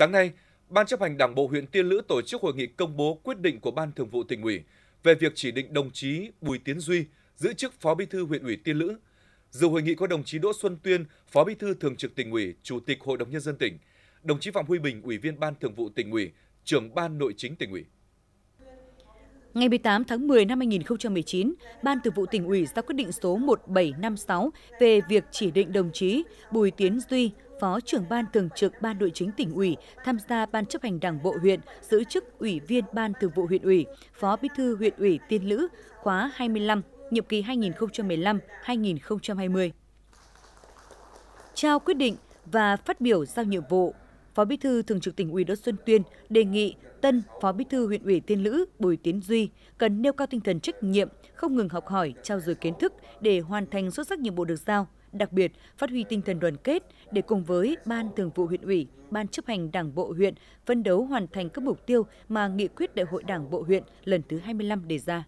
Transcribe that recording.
Sáng nay, Ban chấp hành Đảng bộ huyện Tiên Lữ tổ chức hội nghị công bố quyết định của Ban Thường vụ tỉnh ủy về việc chỉ định đồng chí Bùi Tiến Duy giữ chức Phó Bí thư huyện ủy Tiên Lữ. Dự hội nghị có đồng chí Đỗ Xuân Tuyên, Phó Bí thư Thường trực tỉnh ủy, Chủ tịch Hội đồng nhân dân tỉnh, đồng chí Phạm Huy Bình, Ủy viên Ban Thường vụ tỉnh ủy, Trưởng ban Nội chính tỉnh ủy. Ngày 18 tháng 10 năm 2019, Ban Thường vụ tỉnh ủy ra quyết định số 1756 về việc chỉ định đồng chí Bùi Tiến Duy, Phó trưởng ban thường trực Ban nội chính tỉnh ủy, tham gia Ban chấp hành Đảng bộ huyện, giữ chức Ủy viên Ban Thường vụ huyện ủy, Phó Bí thư huyện ủy Tiên Lữ, khóa 25, nhiệm kỳ 2015-2020. Trao quyết định và phát biểu giao nhiệm vụ Phó Bí thư Thường trực tỉnh ủy Đỗ Xuân Tuyên đề nghị tân Phó Bí thư huyện ủy Tiên Lữ Bùi Tiến Duy cần nêu cao tinh thần trách nhiệm, không ngừng học hỏi, trao dồi kiến thức để hoàn thành xuất sắc nhiệm vụ được giao, đặc biệt phát huy tinh thần đoàn kết để cùng với Ban Thường vụ huyện ủy, Ban chấp hành Đảng bộ huyện phấn đấu hoàn thành các mục tiêu mà nghị quyết Đại hội Đảng bộ huyện lần thứ 25 đề ra.